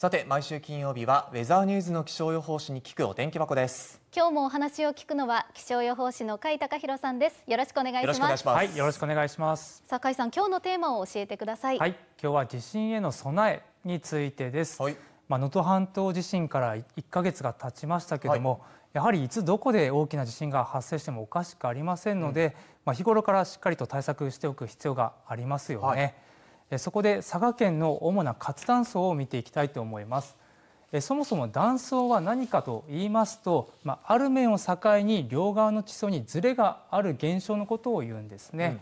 さて毎週金曜日はウェザーニューズの気象予報士に聞くお天気箱です今日もお話を聞くのは気象予報士の甲斐隆弘さんですよろしくお願いしますはいよろしくお願いしますさあ甲斐さん今日のテーマを教えてくださいはい今日は地震への備えについてです、はい、まあ能登半島地震から1ヶ月が経ちましたけれども、はい、やはりいつどこで大きな地震が発生してもおかしくありませんので、うん、まあ日頃からしっかりと対策しておく必要がありますよね、はいそこで佐賀県の主な活断層を見ていきたいと思いますそもそも断層は何かと言いますと、まあ、ある面を境に両側の地層にズレがある現象のことを言うんですね、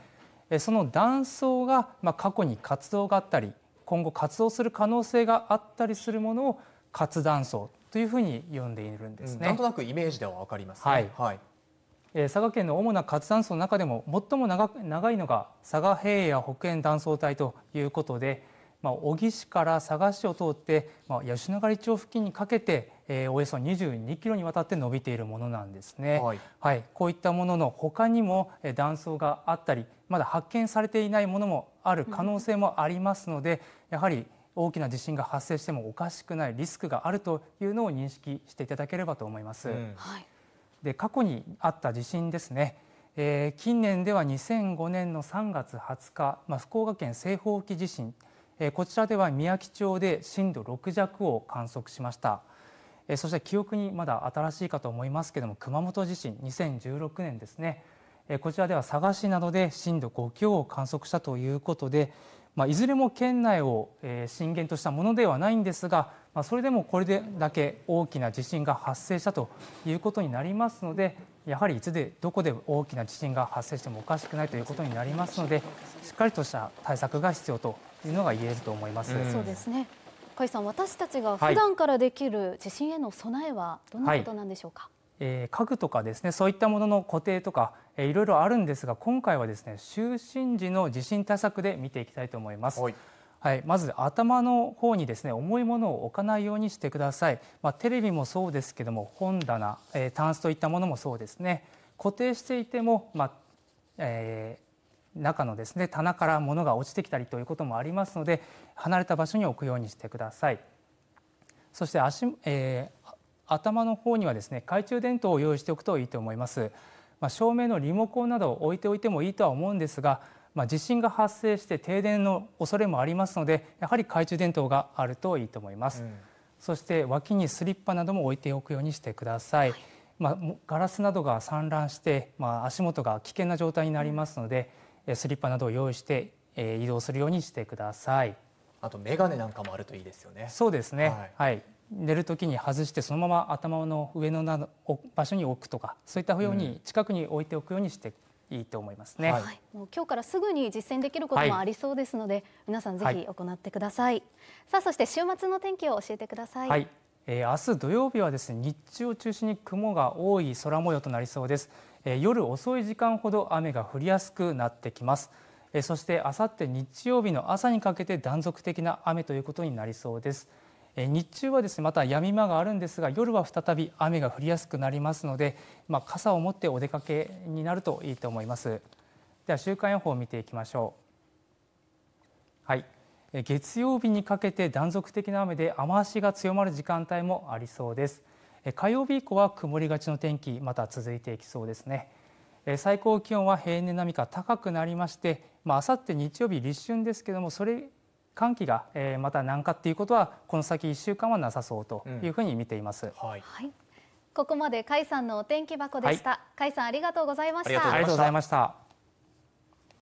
うん、その断層が、まあ、過去に活動があったり今後活動する可能性があったりするものを活断層というふうに呼んでいるんですね、うん、なんとなくイメージではわかります、ね、はい、はい佐賀県の主な活断層の中でも最も長いのが佐賀平野北縁断層帯ということで、まあ、小城市から佐賀市を通って、まあ、吉野ヶ里町付近にかけて、えー、およそ22キロにわたって伸びているものなんですね。はい、はい、こういったものの他にも、え断層があったり、まだ発見されていないものもある可能性もありますので、うん、やはり大きな地震が発生してもおかしくないリスクがあるというのを認識していただければと思います。うん、はい。で過去にあった地震ですね、えー、近年では2005年の3月20日、まあ、福岡県西方沖地震、えー、こちらでは宮城町で震度6弱を観測しました、えー、そして記憶にまだ新しいかと思いますけども熊本地震2016年ですねえこちらでは佐賀市などで震度5強を観測したということで、まあ、いずれも県内を震源としたものではないんですが、まあ、それでもこれだけ大きな地震が発生したということになりますのでやはりいつでどこで大きな地震が発生してもおかしくないということになりますのでしっかりとした対策が必要というのが言えると思います。うそうですね甲斐さん私たちが普段からできる地震への備えはどんなことなんでしょうか、はいえー、家具とかですねそういったものの固定とか、えー、いろいろあるんですが今回はですね就寝時の地震対策で見ていきたいと思います。はい、はい、まず頭の方にですね重いものを置かないようにしてください。まあ、テレビもそうですけども本棚、えー、タンスといったものもそうですね。固定していてもまあ、え中のですね棚から物が落ちてきたりということもありますので離れた場所に置くようにしてください。そして足、え頭の方にはですね懐中電灯を用意しておくといいと思います。まあ、照明のリモコンなどを置いておいてもいいとは思うんですが、まあ、地震が発生して停電の恐れもありますのでやはり懐中電灯があるといいと思います、うん、そして脇にスリッパなども置いておくようにしてください、まあ、ガラスなどが散乱して、まあ、足元が危険な状態になりますので、うん、スリッパなどを用意して、えー、移動するようにしてくださいあとメガなんかもあるといいですよねそうですねはい、はい寝る時に外してそのまま頭の上のな場所に置くとかそういったように近くに置いておくようにしていいと思いますね、はい、もう今日からすぐに実践できることもありそうですので、はい、皆さんぜひ行ってください、はい、さあそして週末の天気を教えてください、はいえー、明日土曜日はですね日中を中心に雲が多い空模様となりそうです、えー、夜遅い時間ほど雨が降りやすくなってきますえー、そして明後日日曜日の朝にかけて断続的な雨ということになりそうです。日中はですねまた闇間があるんですが夜は再び雨が降りやすくなりますので、まあ、傘を持ってお出かけになるといいと思いますでは週間予報を見ていきましょうはい月曜日にかけて断続的な雨で雨足が強まる時間帯もありそうです火曜日以降は曇りがちの天気また続いていきそうですね最高気温は平年並みか高くなりましてまあ明後日日曜日立春ですけどもそれ寒気が、えー、また南下っていうことはこの先1週間はなさそうというふうに見ています。うん、はい、ここまで甲斐さんのお天気箱でした。甲、斐、さんありがとうございました。ありがとうございました。